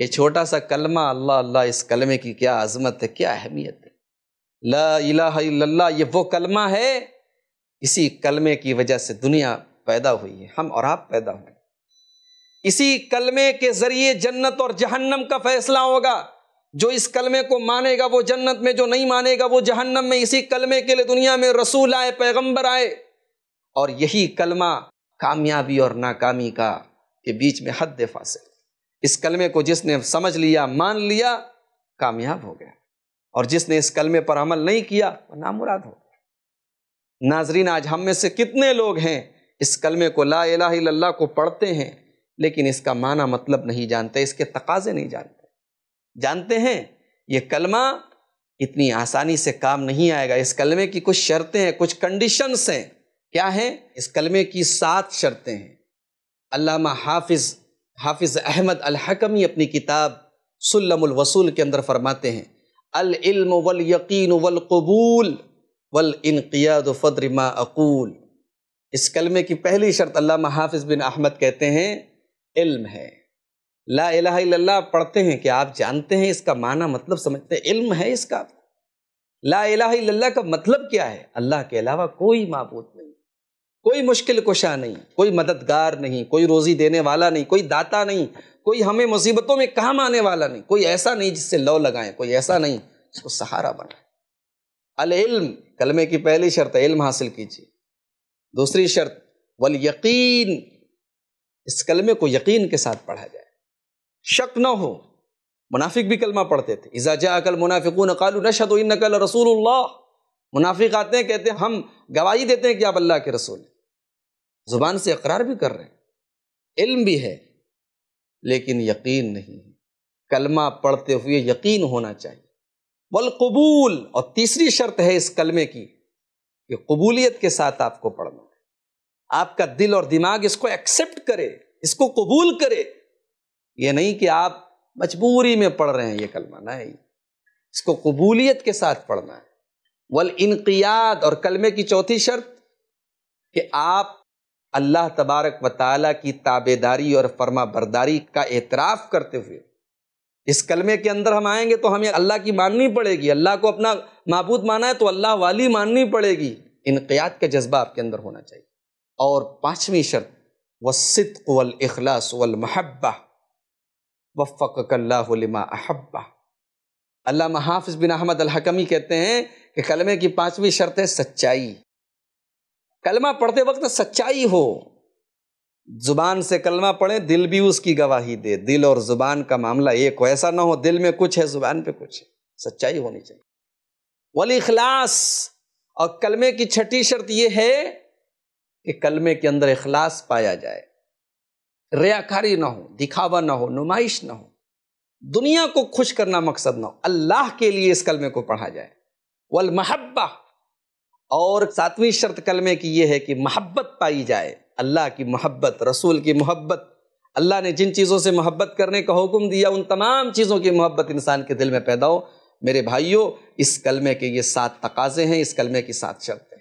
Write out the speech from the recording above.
ये छोटा सा कलमा अल्लाह अल्लाह इस कलमे की क्या अजमत है क्या अहमियत है ला इलाहा इल्लल्लाह ये वो कलमा है इसी कलमे की वजह से दुनिया पैदा हुई है हम और आप पैदा हुए इसी कलमे के जरिए जन्नत और जहन्नम का फैसला होगा जो इस कलमे को मानेगा वो जन्नत में जो नहीं मानेगा वो जहन्नम में इसी कलमे के लिए दुनिया में रसूल आए पैगंबर आए और यही कलमा कामयाबी और नाकामी का के बीच में हद फासिल इस कलमे को जिसने समझ लिया मान लिया कामयाब हो गया और जिसने इस कलमे पर अमल नहीं किया वो नामुराद हो गया नाजरीन आज हम में से कितने लोग हैं इस कलमे को ला इला को पढ़ते हैं लेकिन इसका माना मतलब नहीं जानते इसके तकाजे नहीं जानते जानते हैं ये कलमा इतनी आसानी से काम नहीं आएगा इस कलमे की कुछ शर्तें हैं कुछ कंडीशंस हैं क्या हैं इस कलमे की सात शर्तें हैं अल्लामा हाफिज़ हाफिज़ अहमद अलहकमी अपनी किताब सुल्लमवसूल के अंदर फरमाते हैं अलम वल यकीन वल कबूल वल इनकियाद मा अकूल इस कलमे की पहली शर्त अल्लाह हाफिज़ बिन अहमद कहते हैं इल्म है ला इला पढ़ते हैं कि आप जानते हैं इसका माना मतलब समझते हैं इल्म है इसका ला इला का मतलब क्या है अल्लाह के अलावा कोई मबूद नहीं कोई मुश्किल कुशा नहीं कोई मददगार नहीं कोई रोज़ी देने वाला नहीं कोई दाता नहीं कोई हमें मुसीबतों में काम आने वाला नहीं कोई ऐसा नहीं जिससे लौ लगाएं कोई ऐसा नहीं जिसको सहारा बनाए अल इल्म कलमे की पहली शर्त इल्म हासिल कीजिए दूसरी शर्त वल यकीन इस कलमे को यकीन के साथ पढ़ा जाए शक न हो मुनाफिक भी कलमा पढ़ते थे इजा जा अकल मुनाफिक नकालू नशद नकल रसूल मुनाफिक आते हैं कहते हैं हम गवाही देते हैं कि आप अल्लाह के रसूल हैं ज़ुबान से इकरार भी कर रहे हैं इल्म भी है लेकिन यकीन नहीं है कलमा पढ़ते हुए यकीन होना चाहिए वल कबूल और तीसरी शर्त है इस कलमे की कि कबूलियत के साथ आपको पढ़ना है आपका दिल और दिमाग इसको एक्सेप्ट करे इसको कबूल करे ये नहीं कि आप मजबूरी में पढ़ रहे हैं ये कलमा ना है इसको कबूलियत के साथ पढ़ना है वल इनकियाद और कलमे की चौथी शर्त कि आप अल्लाह तबारक व ताली की ताबेदारी और फर्मा बरदारी का एतराफ़ करते हुए इस कलमे के अंदर हम आएंगे तो हमें अल्लाह की माननी पड़ेगी अल्लाह को अपना मबूत माना है तो अल्लाह वाली माननी पड़ेगी इनकयाद का जज्बा आपके अंदर होना चाहिए और पाँचवीं शर्त वसित वल अखलास वल महब्बा वफ़क़ल्लामा अहब्बा अल्लाह हाफिज़ बिन अहमद अलहकमी कहते हैं कि कलमे की पाँचवीं शर्त है सच्चाई कलमा पढ़ते वक्त सच्चाई हो जुबान से कलमा पढ़े दिल भी उसकी गवाही दे दिल और जुबान का मामला एक हो ऐसा ना हो दिल में कुछ है जुबान पे कुछ है सच्चाई होनी चाहिए वली इखलास और कलमे की छठी शर्त यह है कि कलमे के अंदर इखलास पाया जाए रियाकारी ना हो दिखावा ना हो नुमाइश ना हो दुनिया को खुश करना मकसद ना हो अल्लाह के लिए इस कलमे को पढ़ा जाए वल महब्बा और सातवीं शर्त कलमे की ये है कि मोहब्बत पाई जाए अल्लाह की मोहब्बत रसूल की मोहब्बत अल्लाह ने जिन चीज़ों से मोहब्बत करने का हुक्म दिया उन तमाम चीज़ों की मोहब्बत इंसान के दिल में पैदा हो मेरे भाइयों इस कलमे के ये सात तकाजे हैं इस कलमे की सात शर्त